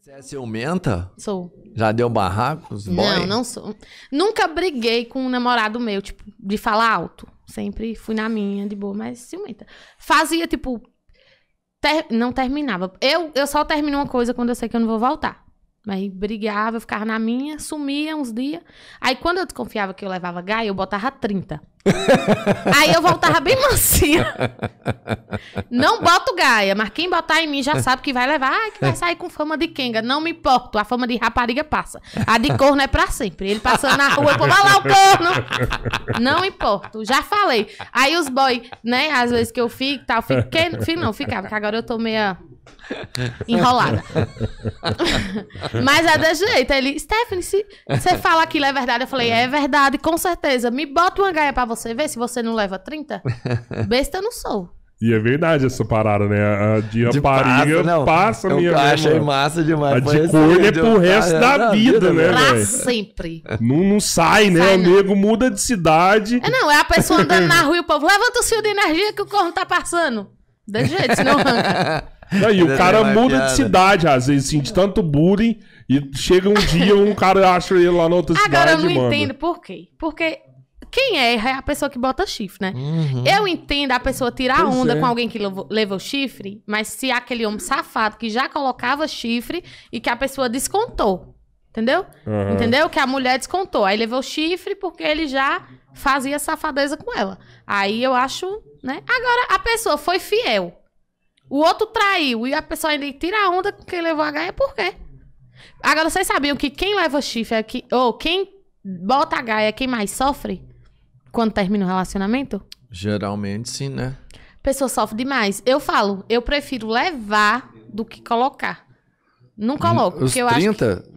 Você é ciumenta? Sou. Já deu barracos? Não, não sou. Nunca briguei com um namorado meu, tipo, de falar alto. Sempre fui na minha, de boa, mas ciumenta. Fazia, tipo. Ter... Não terminava. Eu, eu só termino uma coisa quando eu sei que eu não vou voltar. Aí brigava, eu ficava na minha, sumia uns dias. Aí quando eu desconfiava que eu levava gaia, eu botava 30. Aí eu voltava bem mansinha. Não boto gaia, mas quem botar em mim já sabe que vai levar. Ai, que vai sair com fama de quenga. Não me importo, a fama de rapariga passa. A de corno é pra sempre. Ele passando na rua, pô, vai lá o corno. Não importo, já falei. Aí os boy, né, às vezes que eu fico, tal, fico, que, não, ficava, que agora eu tô meia Enrolada. Mas é desse jeito. Ele, Stephanie, se você fala aquilo é verdade, eu falei, é verdade, com certeza. Me bota uma gaia pra você ver se você não leva 30. Besta eu não sou. E é verdade essa parada, né? A de, de passa, passa eu minha Eu achei massa demais. A de corno é pro resto ah, da, vida, né, Pra véio? sempre. Não, não sai, não né? Sai, o nego muda de cidade. É, não, é a pessoa andando na rua e o povo, levanta o fio de energia que o corno tá passando. Desse jeito, senão arranca. Não, e o cara muda piada. de cidade, às vezes, assim, de tanto bullying. E chega um dia, um cara acha ele lá na outra Agora, cidade. Agora eu não entendo por quê. Porque quem erra é, é a pessoa que bota chifre, né? Uhum. Eu entendo a pessoa tirar pois onda é. com alguém que levou, chifre, mas se aquele homem safado que já colocava chifre e que a pessoa descontou. Entendeu? Uhum. Entendeu? Que a mulher descontou. Aí levou chifre porque ele já fazia safadeza com ela. Aí eu acho, né? Agora, a pessoa foi fiel. O outro traiu e a pessoa ainda tira a onda com quem levou a gaia, é por quê? Agora, vocês sabiam que quem leva chifre é que, ou quem bota a gaia é quem mais sofre quando termina o relacionamento? Geralmente sim, né? A pessoa sofre demais. Eu falo, eu prefiro levar do que colocar. Não hum, coloco, Os porque eu acho. Que...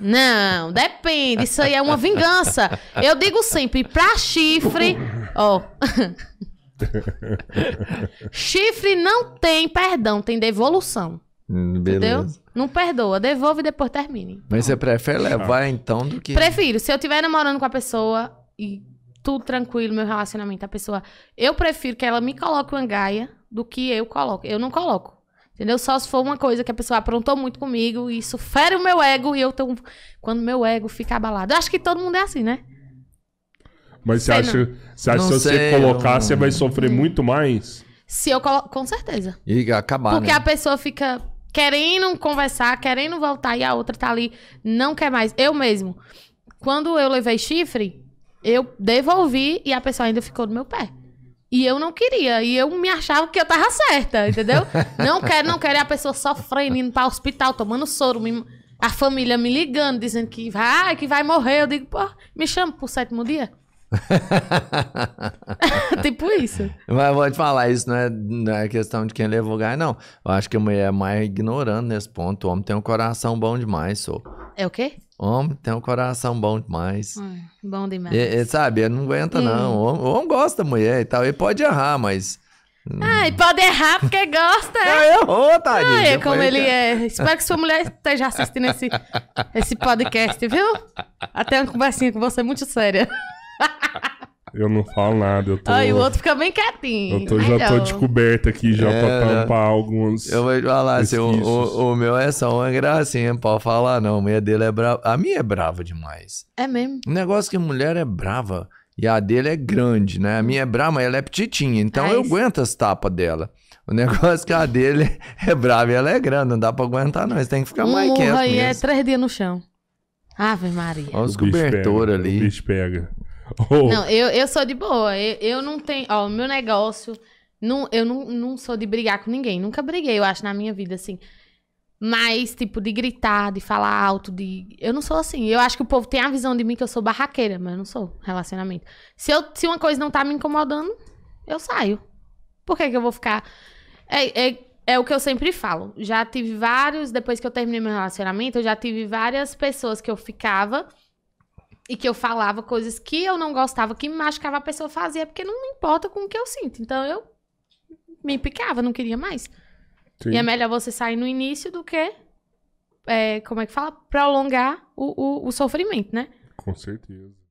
Não, depende. Isso aí é uma vingança. Eu digo sempre, pra chifre. Ó. Oh. Chifre não tem perdão, tem devolução. Hum, entendeu? Não perdoa, devolve e depois termine. Mas você prefere levar então do que. Prefiro. Se eu estiver namorando com a pessoa e tudo tranquilo, meu relacionamento, a pessoa. Eu prefiro que ela me coloque uma gaia do que eu coloco. Eu não coloco. Entendeu? Só se for uma coisa que a pessoa aprontou muito comigo, e isso fere o meu ego e eu tô. Quando meu ego fica abalado. Eu acho que todo mundo é assim, né? Mas você acha, você acha que se sei, você colocar, não... você vai sofrer hum. muito mais? Se eu colocar, com certeza. E acabar, Porque né? a pessoa fica querendo conversar, querendo voltar, e a outra tá ali, não quer mais. Eu mesmo, quando eu levei chifre, eu devolvi e a pessoa ainda ficou no meu pé. E eu não queria. E eu me achava que eu tava certa, entendeu? não quero, não quero. E a pessoa sofrendo, indo pra hospital, tomando soro. Me... A família me ligando, dizendo que vai, que vai morrer. Eu digo, pô, me chama pro sétimo dia. tipo isso. Mas vou te falar, isso não é, não é questão de quem é gás, não. Eu acho que a mulher é mais ignorando nesse ponto. O homem tem um coração bom demais, sou. É o quê? Homem tem um coração bom demais. Hum, bom demais. Ele, ele, sabe, ele não aguenta, hum. não. O homem, o homem gosta da mulher e tal. Ele pode errar, mas. Hum. Ah, e pode errar porque gosta, é? errou, Tadinho. É como ele é. Espero que sua mulher esteja assistindo esse, esse podcast, viu? Até uma conversinha com você muito séria. Eu não falo nada, eu tô. Aí o outro fica bem quietinho. Eu tô, já tô descoberta aqui, já é, pra tampar alguns. Eu vou te falar, assim, o, o, o, meu é só uma gracinha, pode falar não. A dele é brava. A minha é brava demais. É mesmo? O negócio é que mulher é brava e a dele é grande, né? A minha é brava, mas ela é petitinha, então eu aguento as tapas dela. O negócio é que a dele é brava e ela é grande, não dá pra aguentar não. Você tem que ficar um mais quieto. Aí é mesmo. é três dias no chão. Ave Maria. Olha os cobertores ali. O bicho pega não, eu, eu sou de boa. Eu, eu não tenho. Ó, o meu negócio. Não, eu não, não sou de brigar com ninguém. Nunca briguei, eu acho, na minha vida, assim. Mas, tipo, de gritar, de falar alto, de. Eu não sou assim. Eu acho que o povo tem a visão de mim que eu sou barraqueira, mas eu não sou relacionamento. Se, eu, se uma coisa não tá me incomodando, eu saio. Por que, que eu vou ficar. É, é, é o que eu sempre falo. Já tive vários. Depois que eu terminei meu relacionamento, eu já tive várias pessoas que eu ficava e que eu falava coisas que eu não gostava, que me machucava, a pessoa fazia, porque não me importa com o que eu sinto. Então eu me picava, não queria mais. Sim. E é melhor você sair no início do que, é, como é que fala? Prolongar o, o, o sofrimento, né? Com certeza.